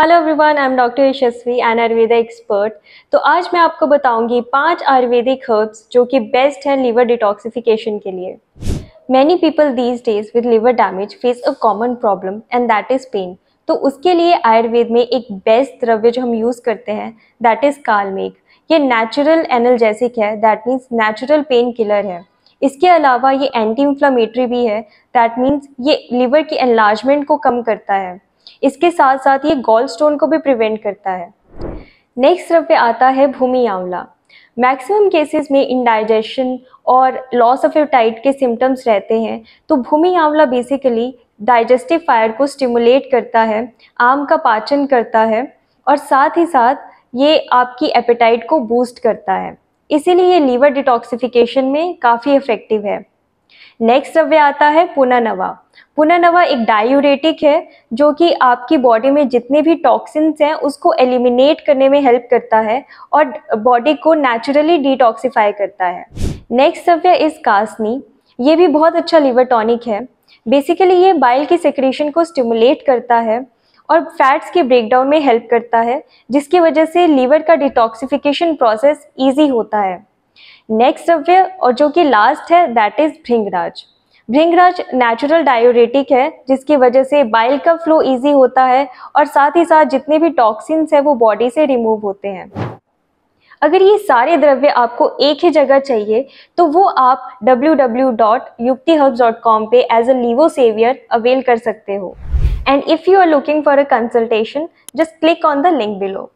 hello everyone I am doctor Yashasvi an Ayurveda expert तो आज मैं आपको बताऊंगी पांच आयुर्वेदिक हर्ब्स जो कि बेस्ट हैं लीवर डिटॉक्सिफिकेशन के लिए many people these days with liver damage face a common problem and that is pain तो उसके लिए आयुर्वेद में एक बेस्ट द्रव्य जो हम यूज़ करते हैं दैट इज़ कालमेघ ये नेचुरल एनर्जेसिक है that means natural pain killer है इसके अलावा ये एंटी इन्फ्लामेटरी भी है दैट मीन्स ये लीवर की एनलार्जमेंट को कम करता है इसके साथ साथ ये गोल स्टोन को भी प्रिवेंट करता है नेक्स्ट पे आता है भूमि आंवला मैक्सिमम केसेस में इनडाइजेशन और लॉस ऑफ एपेटाइट के सिम्टम्स रहते हैं तो भूमि आंवला बेसिकली डाइजेस्टिव फायर को स्टिमुलेट करता है आम का पाचन करता है और साथ ही साथ ये आपकी एपेटाइट को बूस्ट करता है इसीलिए ये लीवर डिटॉक्सिफिकेशन में काफ़ी इफेक्टिव है नेक्स्ट द्रव्य आता है पुनर्नवा पुनर्नवा एक डायूरेटिक है जो कि आपकी बॉडी में जितने भी टॉक्सिन्स हैं उसको एलिमिनेट करने में हेल्प करता है और बॉडी को नेचुरली डिटॉक्सिफाई करता है नेक्स्ट द्रव्य इज कासनी ये भी बहुत अच्छा लिवर टॉनिक है बेसिकली ये बाइल की सिक्रेशन को स्टिमुलेट करता है और फैट्स के ब्रेकडाउन में हेल्प करता है जिसकी वजह से लीवर का डिटॉक्सिफिकेशन प्रोसेस ईजी होता है नेक्स्ट द्रव्य और जो कि लास्ट है that is bhringraj bhringraj natural diuretic है जिसकी वजह से बाइल का फ्लो इजी होता है और साथ ही साथ जितने भी टॉक्सिन्स है वो बॉडी से रिमूव होते हैं अगर ये सारे द्रव्य आपको एक ही जगह चाहिए तो वो आप www.yuktihubs.com पे as a liver saviour avail कर सकते हो and if you are looking for a consultation just click on the link below